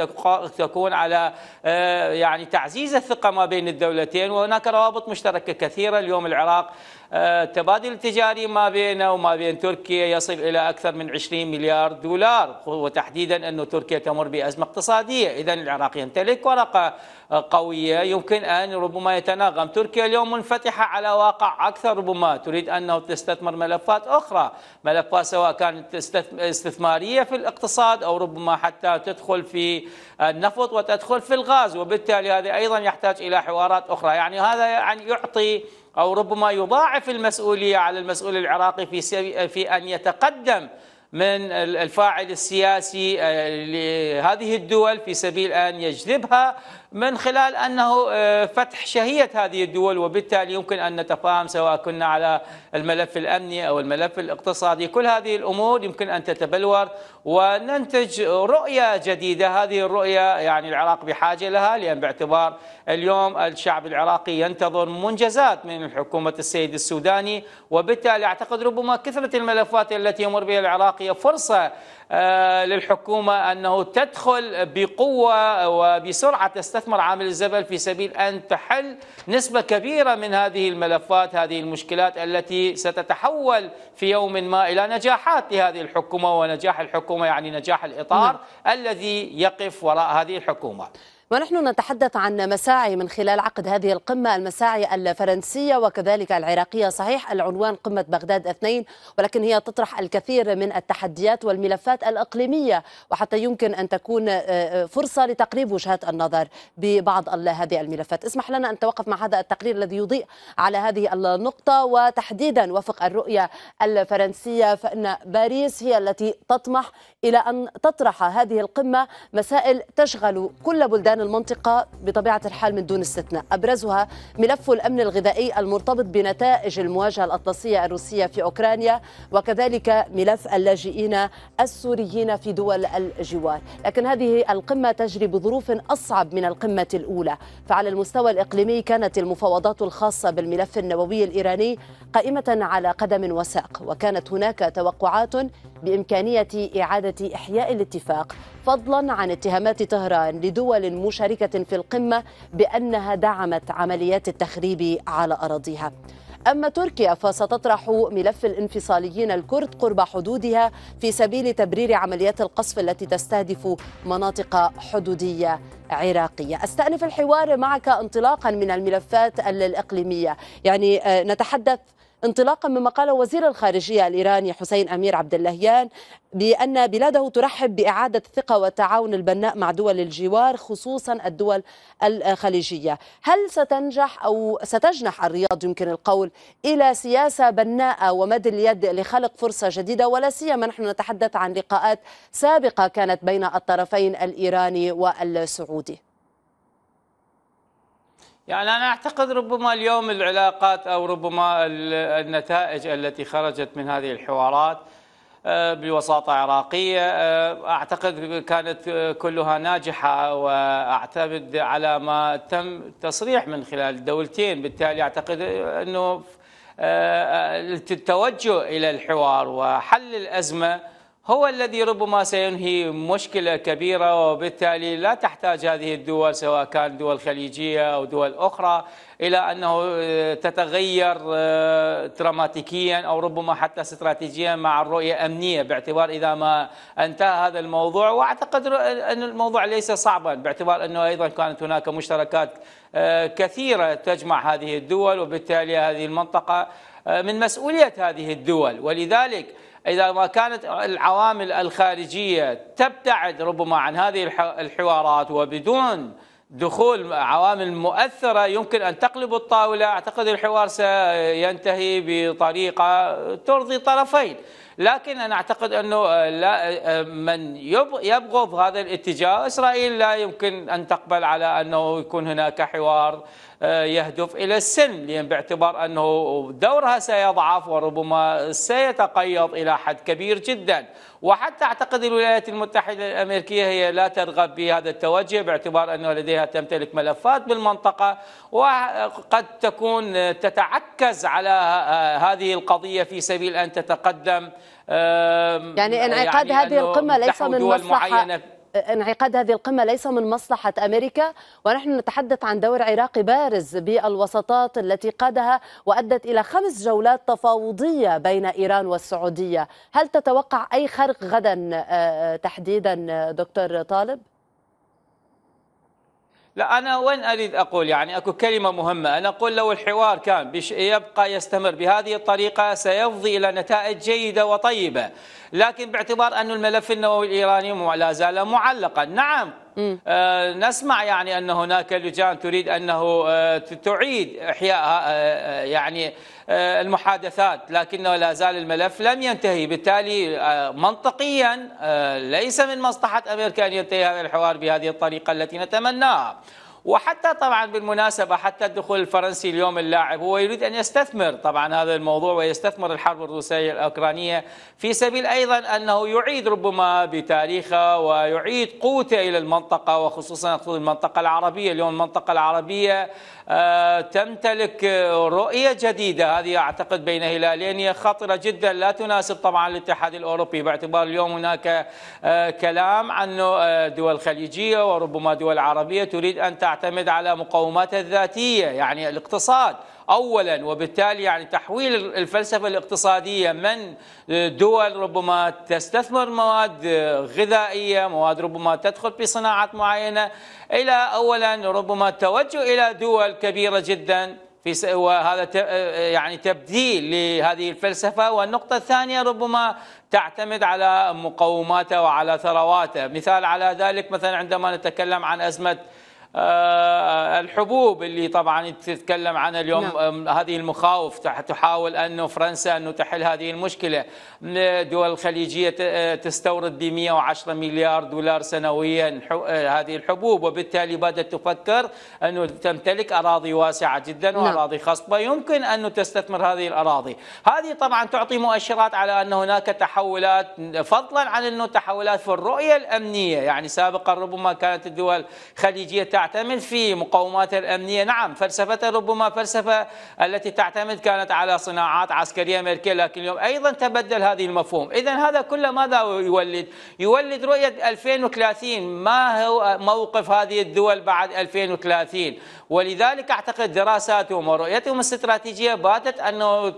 تكون على آه، يعني تعزيز الثقة ما بين الدولتين وهناك روابط مشتركة كثيرة اليوم العراق التبادل التجاري ما بينه وما بين تركيا يصل إلى أكثر من 20 مليار دولار وتحديدا أن تركيا تمر بأزمة اقتصادية إذا العراق يمتلك ورقة قوية يمكن أن ربما يتناغم تركيا اليوم منفتحة على واقع أكثر ربما تريد أنه تستثمر ملفات أخرى ملفات سواء كانت استثمارية في الاقتصاد أو ربما حتى تدخل في النفط وتدخل في الغاز وبالتالي هذا أيضا يحتاج إلى حوارات أخرى يعني هذا يعني يعطي أو ربما يضاعف المسؤولية على المسؤول العراقي في, في أن يتقدم من الفاعل السياسي آه، لهذه الدول في سبيل ان يجذبها من خلال انه آه، فتح شهيه هذه الدول وبالتالي يمكن ان نتفاهم سواء كنا على الملف الامني او الملف الاقتصادي، كل هذه الامور يمكن ان تتبلور وننتج رؤيه جديده، هذه الرؤيه يعني العراق بحاجه لها لان باعتبار اليوم الشعب العراقي ينتظر منجزات من حكومه السيد السوداني وبالتالي اعتقد ربما كثره الملفات التي يمر بها العراق بقي فرصة آه، للحكومة أنه تدخل بقوة وبسرعة تستثمر عامل الزبل في سبيل أن تحل نسبة كبيرة من هذه الملفات هذه المشكلات التي ستتحول في يوم ما إلى نجاحات لهذه الحكومة ونجاح الحكومة يعني نجاح الإطار نعم. الذي يقف وراء هذه الحكومة ونحن نتحدث عن مساعي من خلال عقد هذه القمة المساعي الفرنسية وكذلك العراقية صحيح العنوان قمة بغداد اثنين ولكن هي تطرح الكثير من التحديات والملفات الإقليمية وحتى يمكن أن تكون آه، آه، فرصة لتقريب وجهات النظر ببعض هذه الملفات اسمح لنا أن نتوقف مع هذا التقرير الذي يضيء على هذه النقطة وتحديدا وفق الرؤية الفرنسية فإن باريس هي التي تطمح إلى أن تطرح هذه القمة مسائل تشغل كل بلدان سكان المنطقة بطبيعة الحال من دون استثناء أبرزها ملف الأمن الغذائي المرتبط بنتائج المواجهة الأطلسية الروسية في أوكرانيا وكذلك ملف اللاجئين السوريين في دول الجوار لكن هذه القمة تجري بظروف أصعب من القمة الأولى فعلى المستوى الإقليمي كانت المفاوضات الخاصة بالملف النووي الإيراني قائمة على قدم وساق وكانت هناك توقعات بإمكانية إعادة إحياء الاتفاق فضلا عن اتهامات طهران لدول مشاركة في القمة بأنها دعمت عمليات التخريب على أراضيها أما تركيا فستطرح ملف الانفصاليين الكرد قرب حدودها في سبيل تبرير عمليات القصف التي تستهدف مناطق حدودية عراقية أستأنف الحوار معك انطلاقا من الملفات الإقليمية يعني آه، نتحدث انطلاقا مما قال وزير الخارجية الإيراني حسين أمير عبد اللهيان بأن بلاده ترحب بإعادة الثقة والتعاون البناء مع دول الجوار خصوصا الدول الخليجية هل ستنجح أو ستجنح الرياض يمكن القول إلى سياسة بناءة ومد اليد لخلق فرصة جديدة ولا سيما نحن نتحدث عن لقاءات سابقة كانت بين الطرفين الإيراني والسعودي يعني أنا أعتقد ربما اليوم العلاقات أو ربما النتائج التي خرجت من هذه الحوارات آه، بوساطة عراقية آه، أعتقد كانت آه، كلها ناجحة وأعتمد على ما تم تصريح من خلال الدولتين بالتالي أعتقد أنه التوجه إلى الحوار وحل الأزمة هو الذي ربما سينهي مشكلة كبيرة وبالتالي لا تحتاج هذه الدول سواء كان دول خليجية أو دول أخرى إلى أنه آه، تتغير آه، دراماتيكيا أو ربما حتى استراتيجيا مع الرؤية أمنية باعتبار إذا ما انتهى هذا الموضوع وأعتقد أن الموضوع ليس صعبا باعتبار أنه أيضا كانت هناك مشتركات آه، كثيرة تجمع هذه الدول وبالتالي هذه المنطقة من مسؤولية هذه الدول ولذلك إذا ما كانت العوامل الخارجية تبتعد ربما عن هذه الحوارات وبدون دخول عوامل مؤثرة يمكن أن تقلب الطاولة أعتقد الحوار سينتهي بطريقة ترضي طرفين لكن أنا أعتقد أنه آه، لا آه، آه، من يبغض هذا الاتجاه إسرائيل لا يمكن أن تقبل على أنه يكون هناك حوار يهدف إلى السلم لأن باعتبار أنه دورها سيضعف وربما سيتقيض إلى حد كبير جدا وحتى أعتقد الولايات المتحدة الأمريكية هي لا ترغب بهذا التوجه باعتبار أنه لديها تمتلك ملفات بالمنطقة وقد تكون تتعكز على هذه القضية في سبيل أن تتقدم يعني, يعني انعقاد يعني هذه القمه ليس من مصلحه معينة. انعقاد هذه القمه ليس من مصلحه امريكا ونحن نتحدث عن دور عراقي بارز بالوساطات التي قادها وادت الى خمس جولات تفاوضيه بين ايران والسعوديه، هل تتوقع اي خرق غدا آه، تحديدا دكتور طالب؟ لا أنا وين أريد أقول يعني أكو كلمة مهمة أنا أقول لو الحوار كان يبقى يستمر بهذه الطريقة سيفضي إلى نتائج جيدة وطيبة لكن باعتبار أن الملف النووي الإيراني لا زال معلقا نعم آه، نسمع يعني أن هناك لجان تريد أنه آه، تعيد إحياء آه، يعني المحادثات لكنه لا زال الملف لم ينتهي بالتالي منطقيا ليس من مصلحة أمريكا أن ينتهي هذا الحوار بهذه الطريقة التي نتمناها وحتى طبعا بالمناسبة حتى الدخول الفرنسي اليوم اللاعب هو يريد أن يستثمر طبعا هذا الموضوع ويستثمر الحرب الروسية الأوكرانية في سبيل أيضا أنه يعيد ربما بتاريخه ويعيد قوته إلى المنطقة وخصوصا أقصد المنطقة العربية اليوم المنطقة العربية آه، تمتلك رؤية جديدة هذه أعتقد بين هلالين هي خطرة جدا لا تناسب طبعا الاتحاد الأوروبي باعتبار اليوم هناك آه، كلام عن آه، دول خليجية وربما دول عربية تريد أن تعتبر تعتمد على مقوماتها الذاتية يعني الاقتصاد اولا وبالتالي يعني تحويل الفلسفه الاقتصاديه من دول ربما تستثمر مواد غذائيه، مواد ربما تدخل في صناعات معينه الى اولا ربما التوجه الى دول كبيره جدا في وهذا يعني تبديل لهذه الفلسفه والنقطه الثانيه ربما تعتمد على مقوماته وعلى ثرواته، مثال على ذلك مثلا عندما نتكلم عن ازمه آه، الحبوب اللي طبعا تتكلم عنها اليوم نعم. هذه المخاوف تحاول انه فرنسا انه تحل هذه المشكله دول الخليجيه تستورد ب 110 مليار دولار سنويا آه، هذه الحبوب وبالتالي بدات تفكر انه تمتلك اراضي واسعه جدا نعم. واراضي خصبه يمكن انه تستثمر هذه الاراضي هذه طبعا تعطي مؤشرات على ان هناك تحولات فضلا عن انه تحولات في الرؤيه الامنيه يعني سابقا ربما كانت الدول الخليجيه تعتمد في مقاومات الأمنية نعم فلسفة ربما فلسفة التي تعتمد كانت على صناعات عسكرية أمريكية لكن اليوم أيضا تبدل هذه المفهوم إذا هذا كله ماذا يولد؟ يولد رؤية 2030 ما هو موقف هذه الدول بعد 2030 ولذلك أعتقد دراساتهم ورؤيتهم الاستراتيجية باتت أنه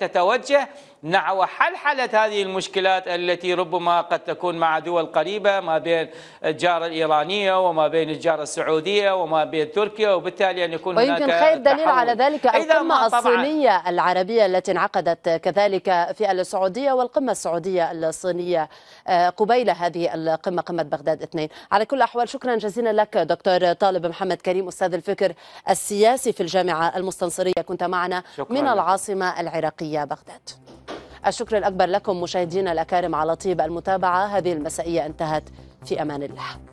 تتوجه نحو حل حالة هذه المشكلات التي ربما قد تكون مع دول قريبة ما بين الجارة الإيرانية وما بين الجارة السعودية وما بين تركيا وبالتالي أن يكون هناك ويمكن خير دليل تحول. على ذلك القمة الصينية العربية التي انعقدت كذلك في السعودية والقمة السعودية الصينية آه، قبيل هذه القمة قمة بغداد اثنين على كل الأحوال شكرا جزيلا لك دكتور طالب محمد كريم أستاذ الفكر السياسي في الجامعة المستنصرية كنت معنا من العاصمة العراقية بغداد الشكر الأكبر لكم مشاهدينا الأكارم على طيب المتابعة هذه المسائية انتهت في أمان الله